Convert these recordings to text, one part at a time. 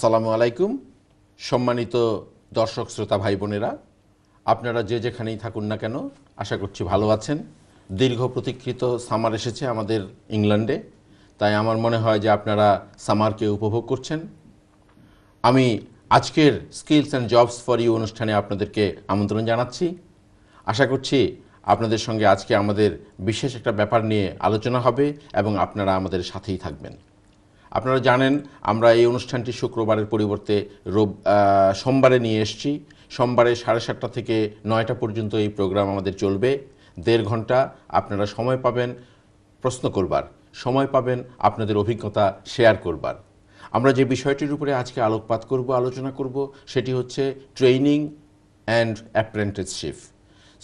আসসালামু আলাইকুম সম্মানিত দর্শক শ্রোতা ভাই বোনেরা আপনারা যে যেখানেই থাকুন না কেন আশা করছি ভালো আছেন দীর্ঘ প্রতীক্ষিত সামার এসেছে আমাদের ইংল্যান্ডে তাই আমার মনে হয় যে আপনারা সামারকে উপভোগ করছেন আমি আজকের skills and jobs for you অনুষ্ঠানে আপনাদেরকে আমন্ত্রণ জানাচ্ছি আশা করছি আপনাদের সঙ্গে আজকে আমাদের বিশেষ একটা ব্যাপার নিয়ে আলোচনা হবে এবং আপনারা আমাদের সাথেই থাকবেন আপনারা জানেন আমরা এই অনুষ্ঠানটি শুক্রবারের পরিবর্তে রোব সোমবারে নিয়ে এসছি সোমবারে সাড়ে সাতটা থেকে নয়টা পর্যন্ত এই প্রোগ্রাম আমাদের চলবে দেড় ঘন্টা আপনারা সময় পাবেন প্রশ্ন করবার সময় পাবেন আপনাদের অভিজ্ঞতা শেয়ার করবার আমরা যে বিষয়টির উপরে আজকে আলোকপাত করব আলোচনা করব সেটি হচ্ছে training and apprenticeship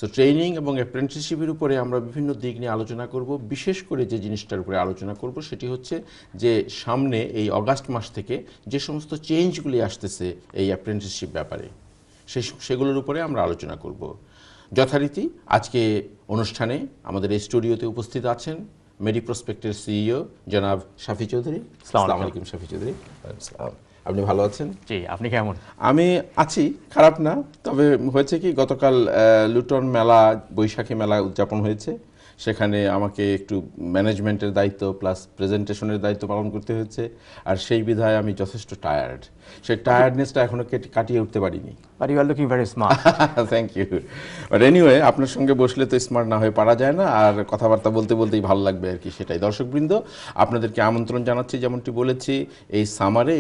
so training এবং অ্যাপ্রেন্টিসশিপের উপরে আমরা বিভিন্ন দিক নিয়ে আলোচনা করব বিশেষ করে যে জিনিসটার উপরে আলোচনা করব সেটি হচ্ছে যে সামনে এই অগাস্ট মাস থেকে যে সমস্ত চেঞ্জগুলি আসতেছে এই অ্যাপ্রেন্টিসশিপ ব্যাপারে সে সেগুলোর উপরে আমরা আলোচনা করব যথারীতি আজকে অনুষ্ঠানে আমাদের এই স্টুডিওতে উপস্থিত আছেন মেডি প্রসপেক্টের সিইও জনাব শাফি চৌধুরী সালাম আলাইকুম শাফি চৌধুরী আপনি ভালো আছেন জি আপনি কেমন আমি আছি খারাপ না তবে হয়েছে কি গতকাল লুটন মেলা বৈশাখী মেলা উদযাপন হয়েছে সেখানে আমাকে একটু ম্যানেজমেন্টের দায়িত্ব প্লাস প্রেজেন্টেশনের দায়িত্ব পালন করতে হয়েছে আর সেই বিধায় আমি যথেষ্ট টায়ার্ড সেই টায়ার্ডনেসটা এখনো কাটিয়ে উঠতে পারিনি but you are looking very smart thank you but anyway আপনার সঙ্গে বসলে তো স্মার্ট না হয়ে পারা যায় না আর কথাবার্তা বলতে বলতেই ভালো লাগবে আর কি সেটাই দর্শকবৃন্দ আপনাদেরকে আমন্ত্রণ জানাচ্ছি যেমনটি বলেছি এই সামারে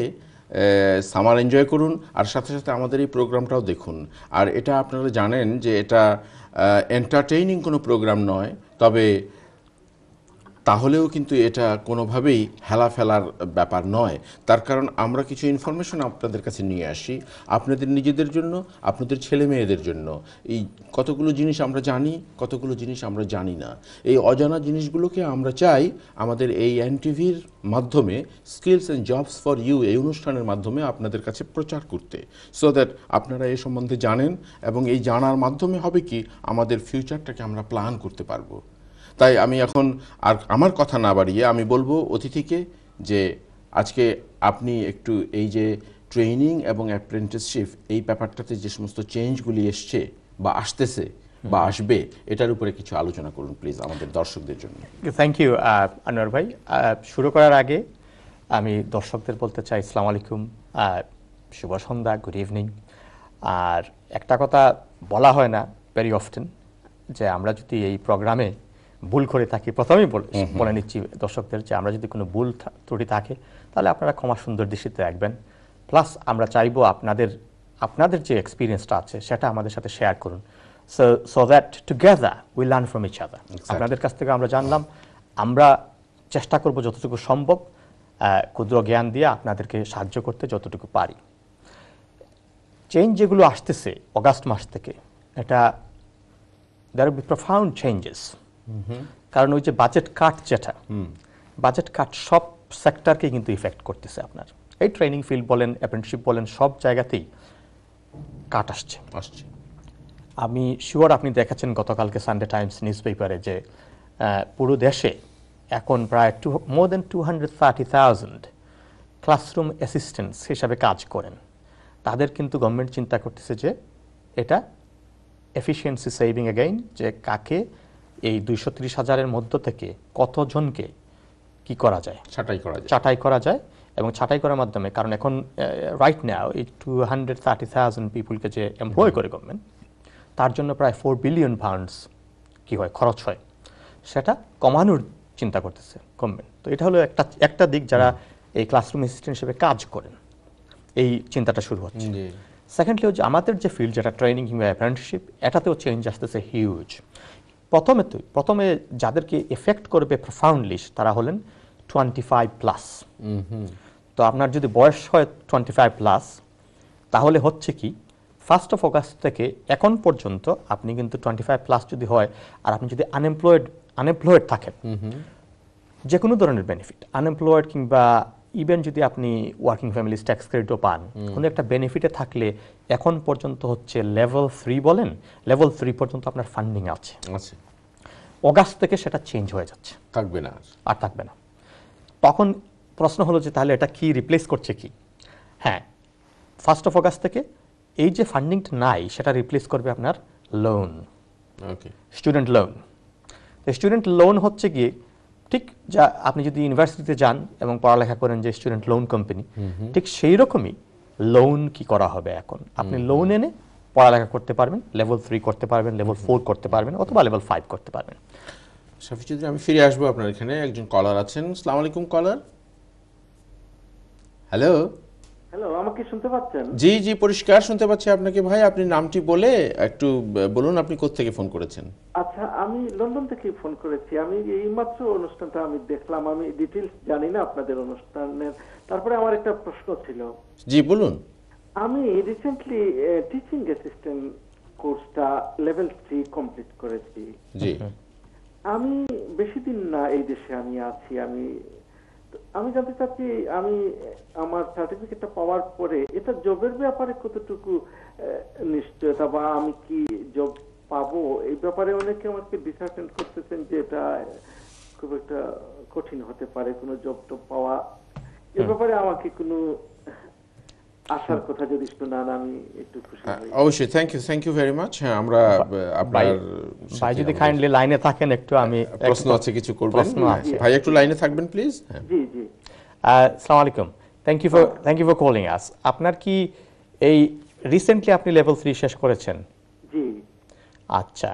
সামার এনজয় করুন আর সাথে সাথে আমাদের এই প্রোগ্রামটাও দেখুন আর এটা আপনারা জানেন যে এটা এন্টারটেইনিং কোনো প্রোগ্রাম নয় তবে তাহলেও কিন্তু এটা কোনোভাবেই হেলা ফেলার ব্যাপার নয় তার কারণ আমরা কিছু ইনফরমেশন আপনাদের কাছে নিয়ে আসি আপনাদের নিজেদের জন্য আপনাদের ছেলে মেয়েদের জন্য এই কতগুলো জিনিস আমরা জানি কতগুলো জিনিস আমরা জানি না এই অজানা জিনিসগুলোকে আমরা চাই আমাদের এই এনটিভির মাধ্যমে skills and jobs for you এই অনুষ্ঠানের মাধ্যমে আপনাদের কাছে প্রচার করতে সো দ্যাট আপনারা এ সম্বন্ধে জানেন এবং এই জানার মাধ্যমে হবে কি আমাদের ফিউচারটাকে আমরা প্ল্যান করতে পারবো তাই আমি এখন আর আমার কথা না বাড়িয়ে আমি বলবো অতিথিকে যে আজকে আপনি একটু এই যে ট্রেনিং এবং অ্যাপ্রেন্টিসশিপ এই ব্যাপারটাতে যে সমস্ত চেঞ্জগুলি এসছে বা আসতেছে বা আসবে এটার উপরে কিছু আলোচনা করুন প্লিজ আমাদের দর্শকদের জন্য থ্যাংক ইউ আনোয়ার ভাই শুরু করার আগে আমি দর্শকদের বলতে চাই ইসলাম আলাইকুম শুভ সন্ধ্যা গুড ইভিনিং আর একটা কথা বলা হয় না ভেরি অফটেন যে আমরা যদি এই প্রোগ্রামে ভুল করে থাকি প্রথমেই বলে নিচ্ছি দর্শকদের যে আমরা যদি কোনো ভুল ত্রুটি থাকে তাহলে আপনারা ক্ষমা সুন্দর দৃষ্টিতে রাখবেন প্লাস আমরা চাইবো আপনাদের আপনাদের যে এক্সপিরিয়েন্সটা আছে সেটা আমাদের সাথে শেয়ার করুন so so that together we learn from each other আপনাদের কাছ থেকে আমরা জানলাম আমরা চেষ্টা করব যতটুকু সম্ভব ক্ষুদ্র জ্ঞান দিয়ে আপনাদেরকে সাহায্য করতে যতটুকু পারি চেঞ্জ যেগুলো আসতেছে অগাস্ট মাস থেকে এটা there B profound changes Mm-hmm. কারণ ওই যে বাজেট কাট যেটা বাজেট mm. কাট সব সেক্টরকে কিন্তু ইফেক্ট করতেছে আপনার এই ট্রেনিং ফিল্ড বলেন অ্যাপ্রেন্টশিপ বলেন সব জায়গাতেই কাট আসছে আসছে আমি শিওর আপনি দেখেছেন গতকালকে সানডে টাইমস নিউজ পেপারে যে পুরো দেশে এখন প্রায় two more than two hundred thirty thousand classroom assistants হিসাবে কাজ করেন তাদের কিন্তু গভর্নমেন্ট চিন্তা করতেছে যে এটা এফিসিয়েন্সি সেভিং অ্যাগেইন যে কাকে এই দুইশো তিরিশ হাজারের মধ্য থেকে কতজনকে কি করা যায় ছাঁটাই করা যায় ছাটাই করা যায় এবং ছাঁটাই করার মাধ্যমে কারণ এখন রাইট নাও এই টু হান্ড্রেড থার্টি থাউজেন্ড পিপুলকে যে এমপ্লয় করে গভর্নমেন্ট তার জন্য প্রায় ফোর বিলিয়ন ফান্ডস কি হয় খরচ হয় সেটা কমানোর চিন্তা করতেছে গভর্নমেন্ট তো এটা হলো একটা একটা দিক যারা এই ক্লাসরুম অ্যাসিস্ট্যান্ট হিসেবে কাজ করেন এই চিন্তাটা শুরু হচ্ছে সেকেন্ডলি হচ্ছে আমাদের যে ফিল্ড যেটা ট্রেনিং কিংবা অ্যাপ্রেন্টিসশিপ এটাতেও চেঞ্জ আসতেছে হিউজ প্রথমে তো প্রথমে যাদেরকে এফেক্ট করবে প্রফাউন্ডলি তারা হলেন টোয়েন্টি ফাইভ প্লাস তো আপনার যদি বয়স হয় টোয়েন্টি ফাইভ প্লাস তাহলে হচ্ছে কি ফার্স্ট অফ অগাস্ট থেকে এখন পর্যন্ত আপনি কিন্তু টোয়েন্টি ফাইভ প্লাস যদি হয় আর আপনি যদি আনএমপ্লয়েড আনএমপ্লয়েড থাকেন যে কোনো ধরনের বেনিফিট আনএমপ্লয়েড কিংবা ইভেন যদি আপনি ওয়ার্কিং ফ্যামিলিজ ট্যাক্স ক্রেডিটও পান কোনো একটা বেনিফিটে থাকলে এখন পর্যন্ত হচ্ছে লেভেল থ্রি বলেন লেভেল থ্রি পর্যন্ত আপনার ফান্ডিং আছে অগাস্ট থেকে সেটা চেঞ্জ হয়ে যাচ্ছে থাকবে না আর থাকবে না তখন প্রশ্ন হলো যে তাহলে এটা কি রিপ্লেস করছে কি হ্যাঁ ফার্স্ট অফ অগাস্ট থেকে এই যে ফান্ডিংটা নাই সেটা রিপ্লেস করবে আপনার loan student loan student loan হচ্ছে গিয়ে ঠিক যা আপনি যদি ইউনিভার্সিটিতে যান এবং পড়ালেখা করেন যে স্টুডেন্ট লোন কোম্পানি ঠিক সেই রকমই লোন কি করা হবে এখন আপনি লোন এনে পড়ালেখা করতে পারবেন লেভেল থ্রি করতে পারবেন লেভেল ফোর করতে পারবেন অথবা লেভেল ফাইভ করতে পারবেন শফি চৌধুরী আমি ফিরে আসবো আপনার এখানে একজন কলার আছেন সালাম আলাইকুম কলার হ্যালো হ্যালো আমাকে শুনতে পাচ্ছেন জি জি পরিষ্কার শুনতে পাচ্ছি আপনাকে ভাই আপনি নামটি বলে একটু বলুন আপনি কোথা থেকে ফোন করেছেন আচ্ছা আমি লন্ডন থেকে ফোন করেছি আমি এইমাত্র অনুষ্ঠানটা আমি দেখলাম আমি ডিটেলস জানি না আপনাদের অনুষ্ঠানের তারপরে আমার একটা প্রশ্ন ছিল জি বলুন আমি রিসেন্টলি টিচিং অ্যাসিস্ট্যান্ট কোর্সটা লেভেল থ্রি কমপ্লিট করেছি জি আমি বেশি দিন না এই দেশে আমি আছি আমি আমি জানতে চাচ্ছি আমি আমার সার্টিফিকেটটা পাওয়ার পরে এটা জবের ব্যাপারে কতটুকু নিশ্চয়তা বা আমি কি জব পাবো এই ব্যাপারে অনেকে আমাকে ডিসার্টেন্ট করতেছেন যে এটা খুব একটা কঠিন হতে পারে কোনো জব টব পাওয়া এ ব্যাপারে আমাকে কোনো আসার কথা যদি একটু আমি একটু খুশি হ্যাঁ, হই অবশ্যই thank you thank you very much হ্যাঁ আমরা আপনার ভাই যদি কাইন্ডলি লাইনে থাকেন একটু আমি প্রশ্ন আছে কিছু করবেন প্রশ্ন আছে ভাই একটু লাইনে থাকবেন প্লিজ জি হ্যাঁ। জি আসসালামু আলাইকুম thank you for thank you for calling us আপনার কি এই রিসেন্টলি আপনি লেভেল থ্রি শেষ করেছেন জি আচ্ছা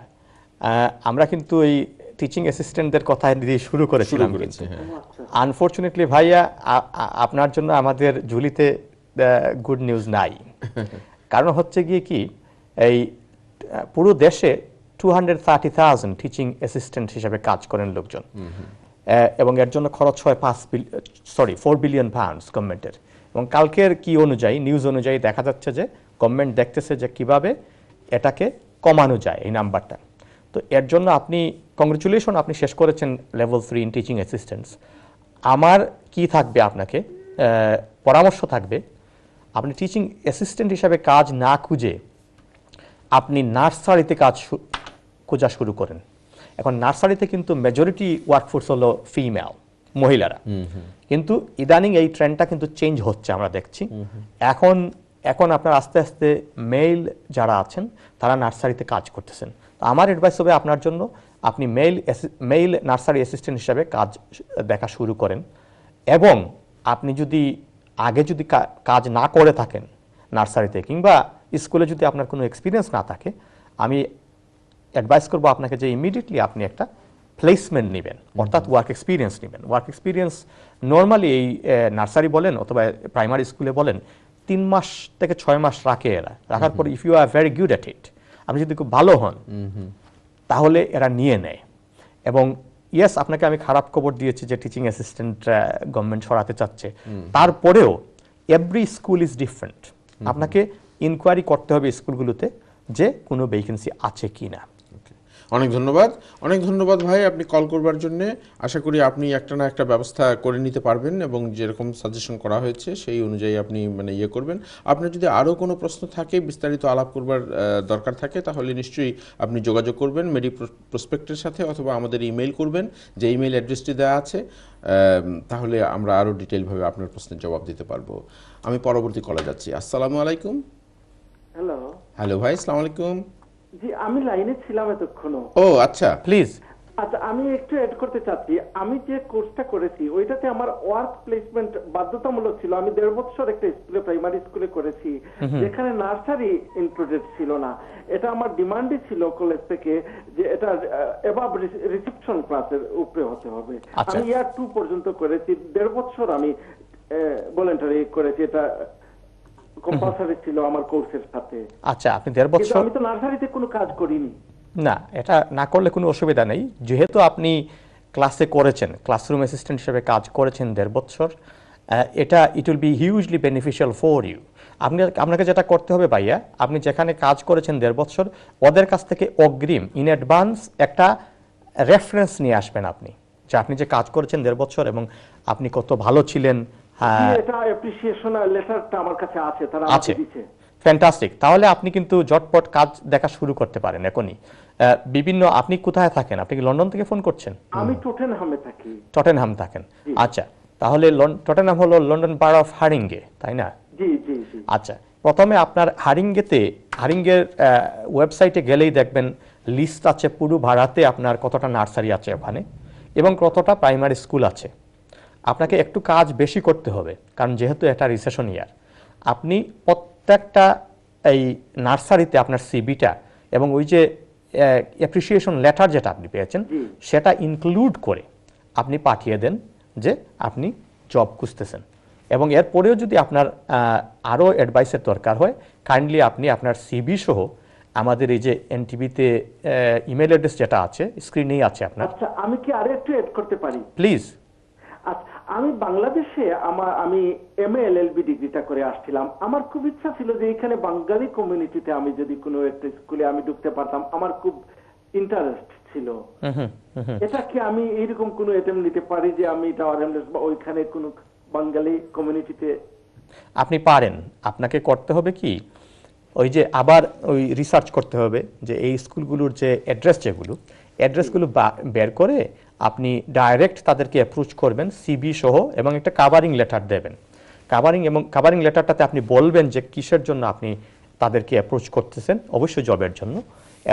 আমরা কিন্তু এই টিচিং অ্যাসিস্ট্যান্টদের কথা দিয়ে শুরু করেছিলাম আনফরচুনেটলি হ্যাঁ। আচ্ছা। ভাইয়া আপনার জন্য আমাদের ঝুলিতে গুড নিউজ নাই কারণ হচ্ছে গিয়ে কি এই পুরো দেশে two hundred thirty thousand teaching assistant হিসেবে কাজ করেন লোকজন এবং এর জন্য খরচ হয় পাঁচ সরি ফোর বিলিয়ন পাউন্ডস গভর্নমেন্টের এবং কালকের কি অনুযায়ী নিউজ অনুযায়ী দেখা যাচ্ছে যে গভর্নমেন্ট দেখতেছে যে কিভাবে এটাকে কমানো যায় এই নাম্বারটা তো এর জন্য আপনি কংগ্রেচুলেশন আপনি শেষ করেছেন level three in teaching assistants আমার কি থাকবে আপনাকে পরামর্শ থাকবে আপনি টিচিং অ্যাসিস্ট্যান্ট হিসাবে কাজ না খুঁজে আপনি নার্সারিতে কাজ খোঁজা শুরু করেন এখন নার্সারিতে কিন্তু মেজরিটি ওয়ার্কফোর্স হলো ফিমেল মহিলারা কিন্তু ইদানিং এই ট্রেন্ডটা কিন্তু চেঞ্জ হচ্ছে আমরা দেখছি এখন এখন আপনার আস্তে আস্তে মেল যারা আছেন তারা নার্সারিতে কাজ করতেছেন তো আমার অ্যাডভাইস হবে আপনার জন্য আপনি মেল মেল নার্সারি অ্যাসিস্ট্যান্ট হিসাবে কাজ দেখা শুরু করেন এবং আপনি যদি আগে যদি কাজ না করে থাকেন নার্সারিতে কিংবা স্কুলে যদি আপনার কোনো এক্সপিরিয়েন্স না থাকে আমি অ্যাডভাইস করব আপনাকে যে ইমিডিয়েটলি আপনি একটা প্লেসমেন্ট নেবেন অর্থাৎ ওয়ার্ক এক্সপিরিয়েন্স নেবেন ওয়ার্ক এক্সপিরিয়েন্স নর্মালি এই নার্সারি বলেন অথবা প্রাইমারি স্কুলে বলেন তিন মাস থেকে ছয় মাস রাখে এরা রাখার পর if you are very good at it আপনি যদি খুব ভালো হন তাহলে এরা নিয়ে নেয় এবং ইয়েস আপনাকে আমি খারাপ খবর দিয়েছি যে টিচিং অ্যাসিস্ট্যান্ট গভর্নমেন্ট সরাতে চাচ্ছে তারপরেও এভরি স্কুল ইজ ডিফারেন্ট আপনাকে ইনকোয়ারি করতে হবে স্কুলগুলোতে যে কোনো ভ্যাকেন্সি আছে কি না অনেক ধন্যবাদ অনেক ধন্যবাদ ভাই আপনি কল করবার জন্যে আশা করি আপনি একটা না একটা ব্যবস্থা করে নিতে পারবেন এবং যেরকম সাজেশন করা হয়েছে সেই অনুযায়ী আপনি মানে ইয়ে করবেন আপনার যদি আরও কোনো প্রশ্ন থাকে বিস্তারিত আলাপ করবার দরকার থাকে তাহলে নিশ্চয়ই আপনি যোগাযোগ করবেন মেডি প্রসপেক্টের সাথে অথবা আমাদের ইমেল করবেন যে ইমেইল অ্যাড্রেসটি দেওয়া আছে তাহলে আমরা আরও ডিটেলভাবে আপনার প্রশ্নের জবাব দিতে পারবো আমি পরবর্তী কলে যাচ্ছি আসসালামু আলাইকুম হ্যালো হ্যালো ভাই আসসালামু আলাইকুম জি আমি লাইনে ছিলাম এতক্ষণও ও আচ্ছা প্লিজ আচ্ছা আমি একটু অ্যাড করতে চাচ্ছি আমি যে কোর্সটা করেছি ওইটাতে আমার ওয়ার্ক প্লেসমেন্ট বাধ্যতামূলক ছিল আমি দেড় বছর একটা স্কুলে প্রাইমারি স্কুলে করেছি যেখানে নার্সারি ইনক্লুডেড ছিল না এটা আমার ডিমান্ডই ছিল কলেজ থেকে যে এটা এবাব রিসেপশন ক্লাসের উপরে হতে হবে আচ্ছা। আমি ইয়ার টু পর্যন্ত করেছি দেড় বছর আমি ভলেন্টারি করেছি এটা কম্পালসারি ছিল আমার কোর্সের সাথে আচ্ছা আপনি দেড় বছর আমি তো নার্সারিতে কোনো কাজ করিনি না এটা না করলে কোনো অসুবিধা নেই যেহেতু আপনি ক্লাসে করেছেন ক্লাসরুম অ্যাসিস্ট্যান্ট হিসেবে কাজ করেছেন দেড় বছর এটা it will be hugely beneficial for you আপনি আপনাকে যেটা করতে হবে ভাইয়া আপনি যেখানে কাজ করেছেন দেড় বছর ওদের কাছ থেকে অগ্রিম ইন অ্যাডভান্স একটা রেফারেন্স নিয়ে আসবেন আপনি যে আপনি যে কাজ করেছেন দেড় বছর এবং আপনি কত ভালো ছিলেন এটা আছে ফ্যান্টাস্টিক তাহলে আপনি কিন্তু জটপট কাজ দেখা শুরু করতে পারেন এখনই বিভিন্ন আপনি কোথায় থাকেন আপনি কি লন্ডন থেকে ফোন করছেন আমি টটেনহামে থাকি টটেনহাম থাকেন আচ্ছা তাহলে টটেনহাম হলো লন্ডন পার অফ হারিংগে তাই না জি জি আচ্ছা প্রথমে আপনার হারিঙ্গেতে হারিঙ্গের ওয়েবসাইটে গেলেই দেখবেন লিস্ট আছে পুরো ভাড়াতে আপনার কতটা নার্সারি আছে ওখানে এবং কতটা প্রাইমারি স্কুল আছে আপনাকে একটু কাজ বেশি করতে হবে কারণ যেহেতু এটা রিসেশন ইয়ার আপনি প্রত্যেকটা এই নার্সারিতে আপনার সিবিটা এবং ওই যে অ্যাপ্রিসিয়েশন লেটার যেটা আপনি পেয়েছেন সেটা ইনক্লুড করে আপনি পাঠিয়ে দেন যে আপনি জব খুঁজতেছেন এবং এরপরেও যদি আপনার আরও অ্যাডভাইসের দরকার হয় কাইন্ডলি আপনি আপনার সিবি সহ আমাদের এই যে এনটিভিতে ইমেল অ্যাড্রেস যেটা আছে স্ক্রিনেই আছে আপনার আচ্ছা, আমি কি আরো একটু এড করতে পারি প্লিজ আমি বাংলাদেশে আমার আমি এম এল এল বি ডিগ্রিটা করে আসছিলাম আমার খুব ইচ্ছা ছিল যে এখানে বাঙালি কমিউনিটিতে আমি যদি কোনো একটা স্কুলে আমি ঢুকতে পারতাম আমার খুব ইন্টারেস্ট ছিল এটা কি আমি এইরকম কোন এটেম নিতে পারি যে আমি বা ওইখানে কোন বাঙালি কমিউনিটিতে আপনি পারেন আপনাকে করতে হবে কি ওই যে আবার ওই রিসার্চ করতে হবে যে এই স্কুলগুলোর যে অ্যাড্রেস যেগুলো অ্যাড্রেসগুলো বের করে আপনি ডাইরেক্ট তাদেরকে অ্যাপ্রোচ করবেন সিবি সহ এবং একটা কাভারিং লেটার দেবেন কাভারিং এবং কাভারিং লেটারটাতে আপনি বলবেন যে কিসের জন্য আপনি তাদেরকে অ্যাপ্রোচ করতেছেন অবশ্যই জবের জন্য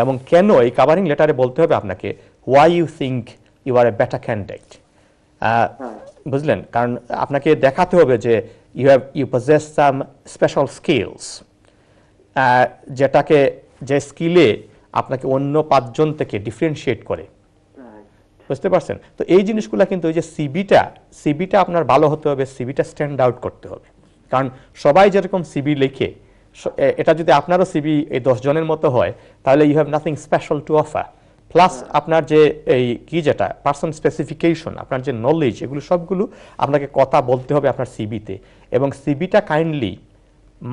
এবং কেন এই কাভারিং লেটারে বলতে হবে আপনাকে why you think you are a better candidate বুঝলেন কারণ আপনাকে দেখাতে হবে যে you have you possess some special skills যেটাকে যে স্কিলে আপনাকে অন্য পাঁচজন থেকে ডিফারেন্সিয়েট করে বুঝতে পারছেন তো এই জিনিসগুলো কিন্তু ওই যে সিবিটা সিবিটা আপনার ভালো হতে হবে সিবিটা স্ট্যান্ড আউট করতে হবে কারণ সবাই যেরকম সিবি লেখে এটা যদি আপনারও সিবি এই দশজনের মতো হয় তাহলে you have nothing special to offer plus আপনার যে এই কি যেটা পার্সন স্পেসিফিকেশন আপনার যে নলেজ এগুলো সবগুলো আপনাকে কথা বলতে হবে আপনার সিবিতে এবং সিবিটা কাইন্ডলি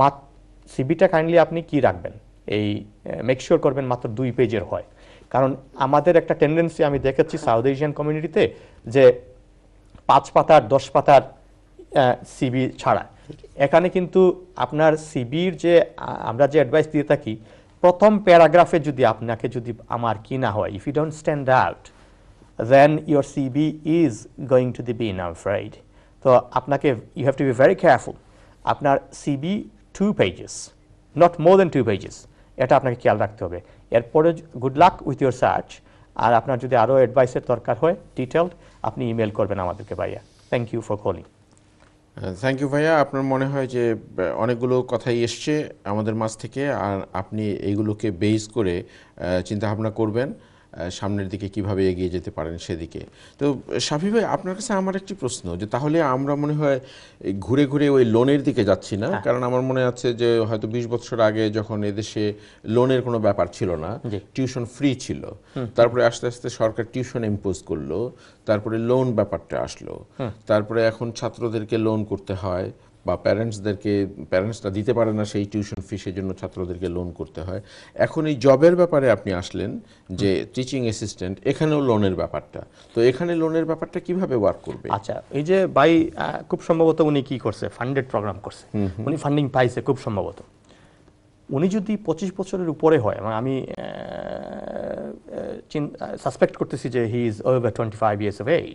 মাত সিবিটা কাইন্ডলি আপনি কি রাখবেন এই মেকশিওর করবেন মাত্র দুই পেজের হয় কারণ আমাদের একটা টেন্ডেন্সি আমি দেখেছি সাউথ এশিয়ান কমিউনিটিতে যে পাঁচ পাতার দশ পাতার সিবি ছাড়া এখানে কিন্তু আপনার সিবির যে আমরা যে অ্যাডভাইস দিয়ে থাকি প্রথম প্যারাগ্রাফে যদি আপনাকে যদি আমার কি না হয় if you don't stand out then your CV is going to the be in fried তো আপনাকে you have to be very careful আপনার CV two pages not more than two pages এটা আপনাকে খেয়াল রাখতে হবে এরপরে good luck with your search আর আপনার যদি আরও অ্যাডভাইসের দরকার হয় ডিটেলড আপনি ইমেল করবেন আমাদেরকে ভাইয়া thank you for calling thank you ভাইয়া আপনার মনে হয় যে অনেকগুলো কথাই এসছে আমাদের মাছ থেকে আর আপনি এইগুলোকে বেস করে চিন্তাভাবনা করবেন সামনের দিকে কিভাবে এগিয়ে যেতে পারেন সেদিকে তো সাফি ভাই আপনার কাছে আমার একটি প্রশ্ন যে তাহলে আমরা মনে হয় ঘুরে ঘুরে ওই লোনের দিকে যাচ্ছি না হ্যাঁ। কারণ আমার মনে আছে যে হয়তো বিশ বছর আগে যখন এদেশে লোনের কোনো ব্যাপার ছিল না টিউশন ফ্রি ছিল তারপরে আস্তে আস্তে সরকার টিউশন ইম্পোজ করলো তারপরে লোন ব্যাপারটা আসলো তারপরে এখন ছাত্রদেরকে লোন করতে হয় বা প্যারেন্টসদেরকে প্যারেন্টসরা দিতে পারে না সেই টিউশন ফি জন্য ছাত্রদেরকে লোন করতে হয় এখন এই জবের ব্যাপারে আপনি আসলেন যে টিচিং অ্যাসিস্ট্যান্ট এখানেও লোনের ব্যাপারটা তো এখানে লোনের ব্যাপারটা কিভাবে ওয়ার্ক করবে আচ্ছা এই যে ভাই খুব সম্ভবত উনি কি করছে ফান্ডেড প্রোগ্রাম করছে উনি ফান্ডিং পাইছে খুব সম্ভবত উনি যদি পঁচিশ বছরের উপরে হয় এবং মানে আমি সাসপেক্ট করতেছি যে he is over twenty five years of age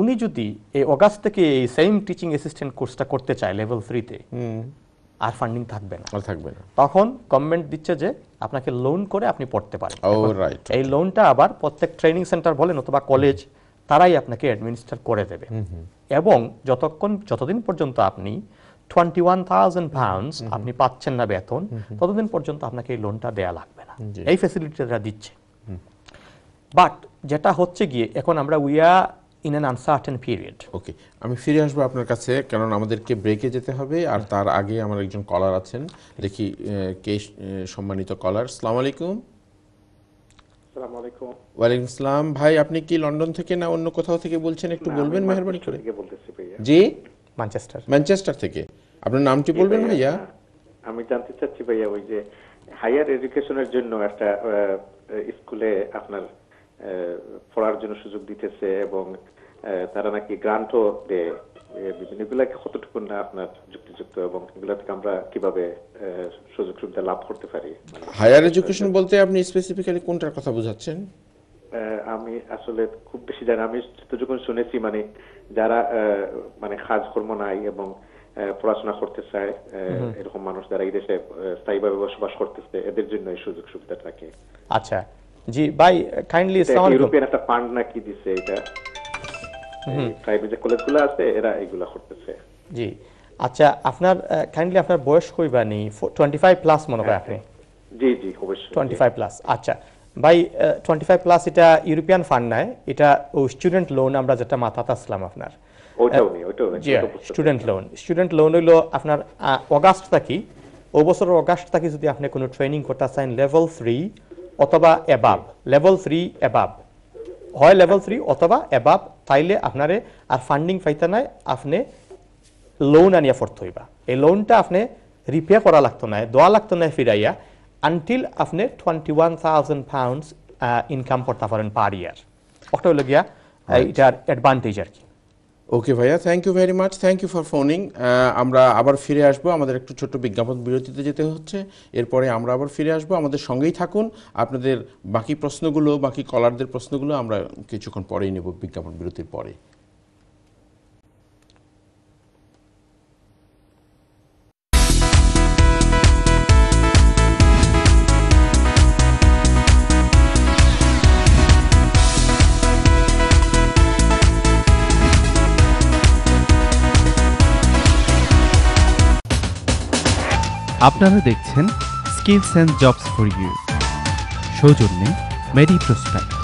উনি যদি এই অগাস্ট থেকে এই সেম টিচিং অ্যাসিস্ট্যান্ট কোর্সটা করতে চায় লেভেল থ্রিতে আর ফান্ডিং থাকবে না থাকবে না তখন গভর্নমেন্ট দিচ্ছে যে আপনাকে লোন করে আপনি পড়তে পারেন oh, এই লোনটা আবার প্রত্যেক ট্রেনিং সেন্টার বলেন অথবা কলেজ তারাই আপনাকে অ্যাডমিনিস্টার করে দেবে এবং যতক্ষণ যতদিন পর্যন্ত আপনি টোয়েন্টি ওয়ান থাউজেন্ড পাউন্ডস আপনি পাচ্ছেন না বেতন ততদিন পর্যন্ত আপনাকে এই লোনটা দেয়া লাগবে না এই ফেসিলিটিটা দিচ্ছে বাট যেটা হচ্ছে গিয়ে এখন আমরা we're in an uncertain period okay আমি ফিরে আসবো আপনার কাছে কারণ আমাদেরকে ব্রেকে যেতে হবে আর তার আগে আমার একজন কলার আছেন দেখি কে সম্মানিত কলার সালাম আলাইকুম ওয়ালাইকুম আসসালাম ভাই আপনি কি লন্ডন থেকে না অন্য কোথাও থেকে বলছেন একটু বলবেন মেহরবানি করে জি ম্যানচেস্টার ম্যানচেস্টার থেকে আপনার নামটি বলবেন ভাইয়া আমি জানতে চাচ্ছি ভাইয়া ওই যে হায়ার এডুকেশনের জন্য একটা স্কুলে আপনার পড়ার জন্য সুযোগ দিতেছে এবং তারা নাকি গ্রান্টও দেয় বিভিন্ন এগুলা কতটুকু না আপনার যুক্তিযুক্ত এবং এগুলা থেকে আমরা কিভাবে সুযোগ সুবিধা লাভ করতে পারি হায়ার এডুকেশন বলতে আপনি স্পেসিফিক্যালি কোনটার কথা বোঝাচ্ছেন আমি আসলে খুব বেশি জানি আমি যখন শুনেছি মানে যারা মানে কাজ কর্ম নাই এবং পড়াশোনা করতে চায় এরকম মানুষ যারা এই দেশে স্থায়ীভাবে বসবাস করতেছে এদের জন্য এই সুযোগ সুবিধা থাকে আচ্ছা জি বাই কাইন্ডলি সালাম ইউরোপিয়ান একটা ফান্ড নাকি দিছে এটা প্রাইভেট যে কলেজগুলো আছে এরা এগুলা করতেছে জি আচ্ছা আপনার কাইন্ডলি আপনার বয়স কইবা নেই 25 প্লাস মনে করে আপনি জি জি অবশ্যই 25 প্লাস আচ্ছা ভাই 25 প্লাস এটা ইউরোপিয়ান ফান্ড নাই এটা ও স্টুডেন্ট লোন আমরা যেটা মাথাতে আসলাম আপনার স্টুডেন্ট লোন স্টুডেন্ট লোন হইলো আপনার অগাস্ট থাকি ও বছরের অগাস্ট থাকি যদি আপনি কোনো ট্রেনিং করতে চান লেভেল 3 অথবা অ্যাবাব লেভেল থ্রি অ্যাবাব হয় লেভেল থ্রি অথবা অ্যাবাব তাইলে আপনারে আর ফান্ডিং পাইতে নাই আপনি লোন আনিয়া ফর্থ হইবা এই লোনটা আপনি রিপেয়ার করা লাগতো না দোয়া লাগতো না ফিরাইয়া আনটিল আপনি twenty one thousand pounds income করতে পারেন পার ইয়ার ওটা হলো গিয়া এটার অ্যাডভান্টেজ আর কি ওকে ভাইয়া thank you very much thank you for phoning আমরা আবার ফিরে আসব আমাদের একটু ছোট্ট বিজ্ঞাপন বিরতিতে যেতে হচ্ছে এরপরে আমরা আবার ফিরে আসব আমাদের সঙ্গেই থাকুন আপনাদের বাকি প্রশ্নগুলো বাকি কলারদের প্রশ্নগুলো আমরা কিছুক্ষণ পরেই নেব বিজ্ঞাপন বিরতির পরে আপনারা দেখছেন skills and jobs for you সৌজন্যে মেরি প্রস্তাব